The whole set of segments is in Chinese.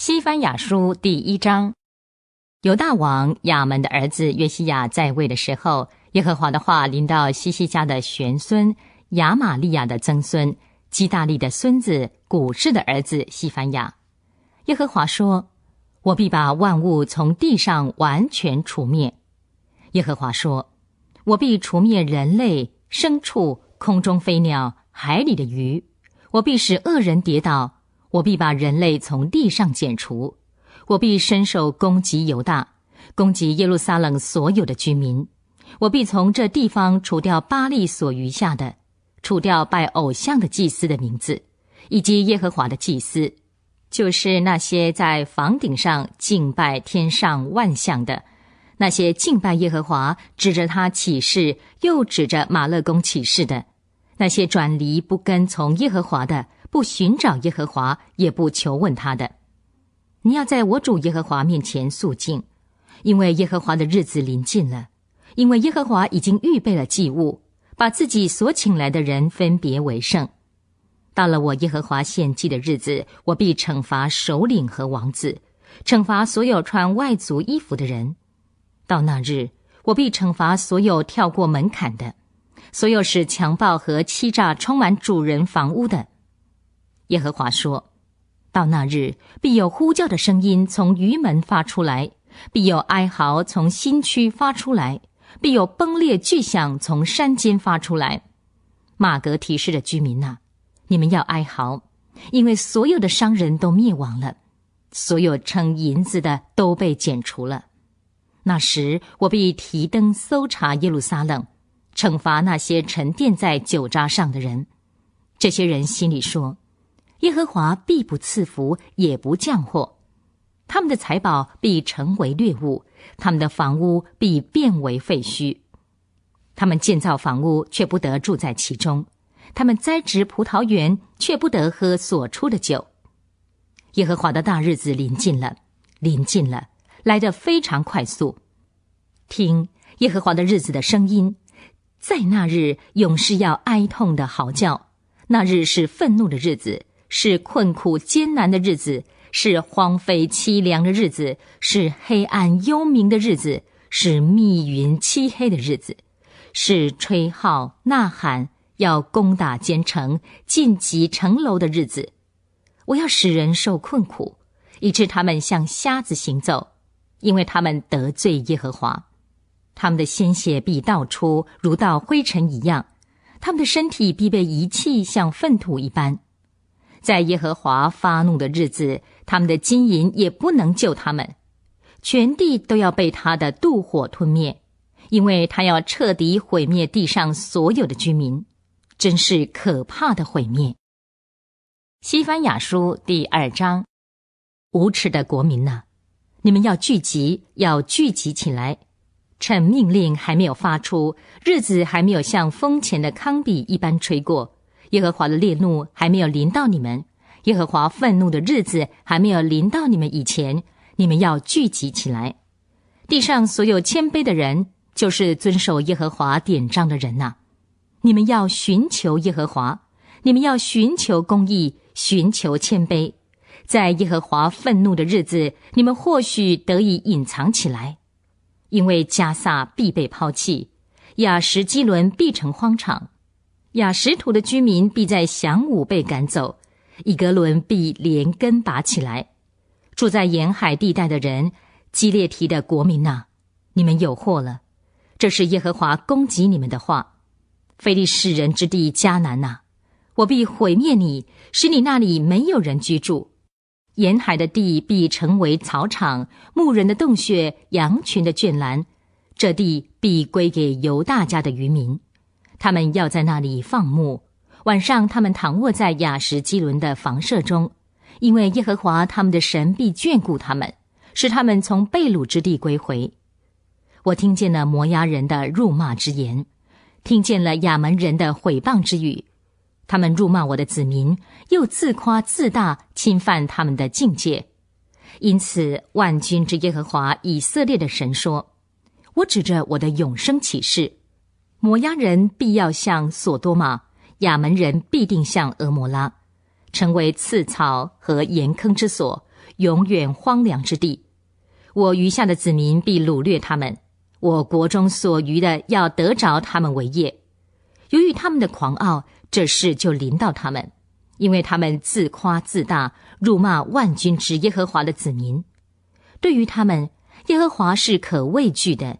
西番雅书第一章，犹大王亚门的儿子约西亚在位的时候，耶和华的话临到西西家的玄孙亚玛利亚的曾孙基大利的孙子古士的儿子西番雅。耶和华说：“我必把万物从地上完全除灭。”耶和华说：“我必除灭人类、牲畜、空中飞鸟、海里的鱼。我必使恶人跌倒。”我必把人类从地上剪除，我必伸手攻击犹大，攻击耶路撒冷所有的居民。我必从这地方除掉巴利所余下的，除掉拜偶像的祭司的名字，以及耶和华的祭司，就是那些在房顶上敬拜天上万象的，那些敬拜耶和华，指着他起誓，又指着马勒宫起誓的，那些转离不跟从耶和华的。不寻找耶和华，也不求问他的。你要在我主耶和华面前肃静，因为耶和华的日子临近了。因为耶和华已经预备了祭物，把自己所请来的人分别为圣。到了我耶和华献祭的日子，我必惩罚首领和王子，惩罚所有穿外族衣服的人。到那日，我必惩罚所有跳过门槛的，所有使强暴和欺诈充满主人房屋的。耶和华说：“到那日，必有呼叫的声音从于门发出来，必有哀嚎从新区发出来，必有崩裂巨响从山间发出来。马格，提示的居民呐，你们要哀嚎，因为所有的商人都灭亡了，所有称银子的都被剪除了。那时，我必提灯搜查耶路撒冷，惩罚那些沉淀在酒渣上的人。这些人心里说。”耶和华必不赐福，也不降祸。他们的财宝必成为掠物，他们的房屋必变为废墟。他们建造房屋，却不得住在其中；他们栽植葡萄园，却不得喝所出的酒。耶和华的大日子临近了，临近了，来得非常快速。听耶和华的日子的声音，在那日勇士要哀痛的嚎叫，那日是愤怒的日子。是困苦艰难的日子，是荒废凄凉的日子，是黑暗幽冥的日子，是密云漆黑的日子，是吹号呐喊要攻打坚城、晋级城楼的日子。我要使人受困苦，以致他们像瞎子行走，因为他们得罪耶和华。他们的鲜血必倒出如倒灰尘一样，他们的身体必被遗弃像粪土一般。在耶和华发怒的日子，他们的金银也不能救他们，全地都要被他的妒火吞灭，因为他要彻底毁灭地上所有的居民，真是可怕的毁灭。西番雅书第二章，无耻的国民呐，你们要聚集，要聚集起来，趁命令还没有发出，日子还没有像风前的糠秕一般吹过。耶和华的烈怒还没有临到你们，耶和华愤怒的日子还没有临到你们以前，你们要聚集起来。地上所有谦卑的人，就是遵守耶和华典章的人呐。你们要寻求耶和华，你们要寻求公义，寻求谦卑。在耶和华愤怒的日子，你们或许得以隐藏起来，因为加萨必被抛弃，亚什基伦必成荒场。雅什图的居民必在晌午被赶走，以格伦必连根拔起来。住在沿海地带的人，基列提的国民呐，你们有祸了！这是耶和华攻击你们的话。非利士人之地迦南呐，我必毁灭你，使你那里没有人居住。沿海的地必成为草场，牧人的洞穴，羊群的圈栏。这地必归给犹大家的渔民。他们要在那里放牧，晚上他们躺卧在雅什基伦的房舍中，因为耶和华他们的神必眷顾他们，使他们从被掳之地归回。我听见了摩押人的辱骂之言，听见了亚门人的毁谤之语，他们辱骂我的子民，又自夸自大，侵犯他们的境界。因此，万军之耶和华以色列的神说：“我指着我的永生起誓。”摩押人必要像所多玛，亚门人必定像俄摩拉，成为刺草和岩坑之所，永远荒凉之地。我余下的子民必掳掠他们，我国中所余的要得着他们为业。由于他们的狂傲，这事就临到他们，因为他们自夸自大，辱骂万军之耶和华的子民。对于他们，耶和华是可畏惧的。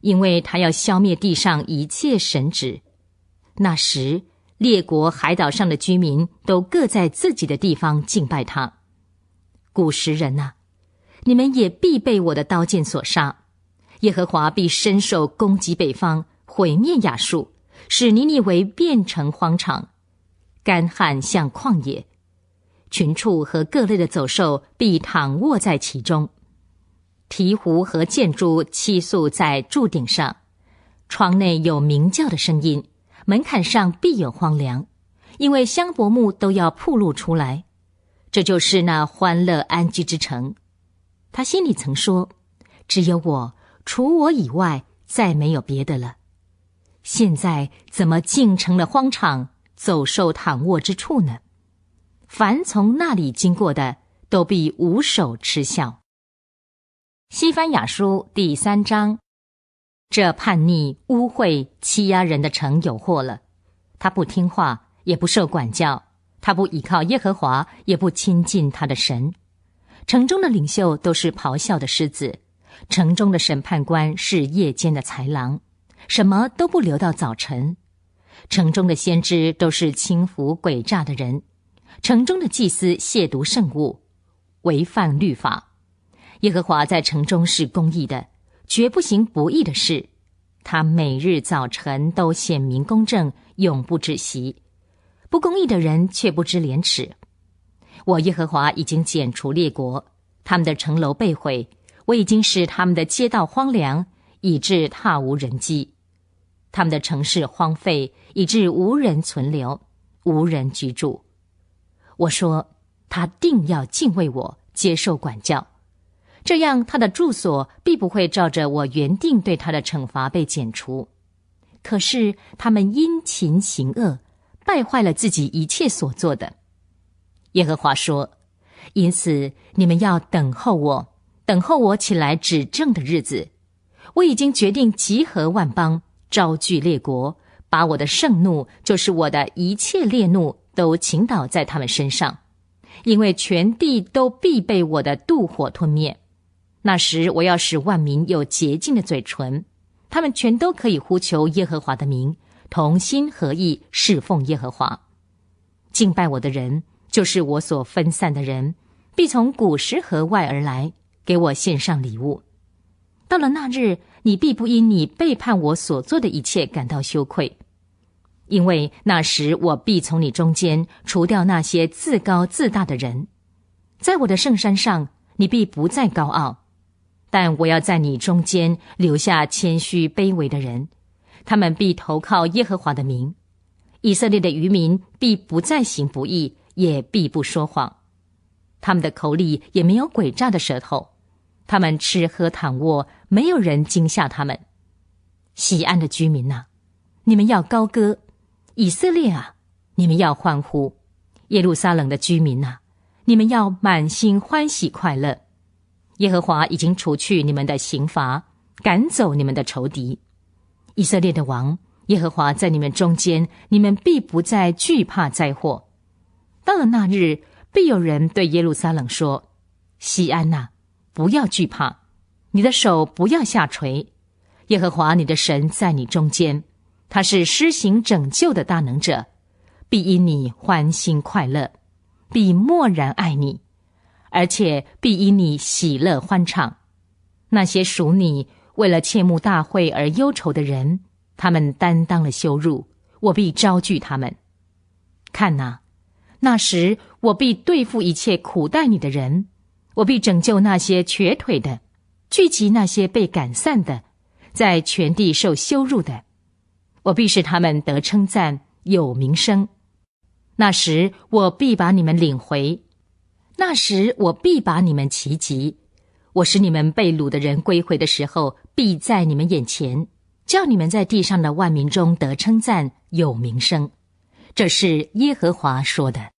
因为他要消灭地上一切神职，那时列国海岛上的居民都各在自己的地方敬拜他。古时人呐，你们也必被我的刀剑所杀。耶和华必伸手攻击北方，毁灭雅述，使尼尼微变成荒场，干旱像旷野，群畜和各类的走兽必躺卧在其中。提壶和箭筑栖宿在柱顶上，窗内有鸣叫的声音，门槛上必有荒凉，因为香柏木都要曝露出来。这就是那欢乐安居之城。他心里曾说：“只有我，除我以外，再没有别的了。”现在怎么竟成了荒场、走兽躺卧之处呢？凡从那里经过的，都必捂手嗤笑。西番雅书第三章，这叛逆、污秽、欺压人的城有祸了。他不听话，也不受管教；他不依靠耶和华，也不亲近他的神。城中的领袖都是咆哮的狮子，城中的审判官是夜间的豺狼，什么都不留到早晨。城中的先知都是轻浮诡诈的人，城中的祭司亵渎圣物，违反律法。耶和华在城中是公义的，绝不行不义的事。他每日早晨都显明公正，永不止息。不公义的人却不知廉耻。我耶和华已经剪除列国，他们的城楼被毁，我已经使他们的街道荒凉，以致踏无人迹；他们的城市荒废，以致无人存留，无人居住。我说，他定要敬畏我，接受管教。这样，他的住所必不会照着我原定对他的惩罚被剪除。可是，他们殷勤行恶，败坏了自己一切所做的。耶和华说：“因此，你们要等候我，等候我起来指正的日子。我已经决定集合万邦，招聚列国，把我的盛怒，就是我的一切烈怒，都倾倒在他们身上，因为全地都必被我的妒火吞灭。”那时我要使万民有洁净的嘴唇，他们全都可以呼求耶和华的名，同心合意侍奉耶和华。敬拜我的人就是我所分散的人，必从古时河外而来，给我献上礼物。到了那日，你必不因你背叛我所做的一切感到羞愧，因为那时我必从你中间除掉那些自高自大的人，在我的圣山上，你必不再高傲。但我要在你中间留下谦虚卑微的人，他们必投靠耶和华的名。以色列的渔民必不再行不义，也必不说谎。他们的口里也没有诡诈的舌头。他们吃喝躺卧，没有人惊吓他们。西安的居民呐，你们要高歌；以色列啊，你们要欢呼；耶路撒冷的居民呐，你们要满心欢喜快乐。耶和华已经除去你们的刑罚，赶走你们的仇敌，以色列的王耶和华在你们中间，你们必不再惧怕灾祸。到了那日，必有人对耶路撒冷说：“西安那，不要惧怕，你的手不要下垂。耶和华你的神在你中间，他是施行拯救的大能者，必因你欢欣快乐，必默然爱你。”而且必以你喜乐欢畅。那些属你为了切慕大会而忧愁的人，他们担当了羞辱，我必招聚他们。看哪，那时我必对付一切苦待你的人，我必拯救那些瘸腿的，聚集那些被赶散的，在全地受羞辱的，我必使他们得称赞，有名声。那时我必把你们领回。那时我必把你们齐集，我使你们被掳的人归回的时候，必在你们眼前，叫你们在地上的万民中得称赞、有名声。这是耶和华说的。